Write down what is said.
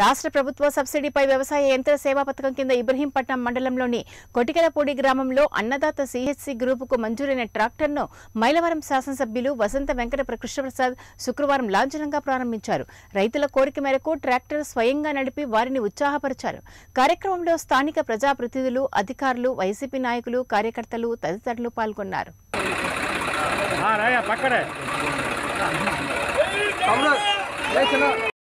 రాష్ట్ర ప్రభుత్వ సబ్సిడీపై వ్యవసాయ యంత్ర సేవా పథకం కింద ఇబ్రహీంపట్నం మండలంలోని కొటికెలపూడి గ్రామంలో అన్నదాత సిహెచ్సి గ్రూపుకు మంజూరైన ట్రాక్టర్ను మైలవరం శాసనసభ్యులు వసంత వెంకట కృష్ణప్రసాద్ శుక్రవారం లాంఛనంగా ప్రారంభించారు రైతుల కోరిక మేరకు ట్రాక్టర్ స్వయంగా నడిపి వారిని ఉత్సాహపరిచారు కార్యక్రమంలో స్థానిక ప్రజాప్రతినిధులు అధికారులు వైసీపీ నాయకులు కార్యకర్తలు తదితరులు పాల్గొన్నారు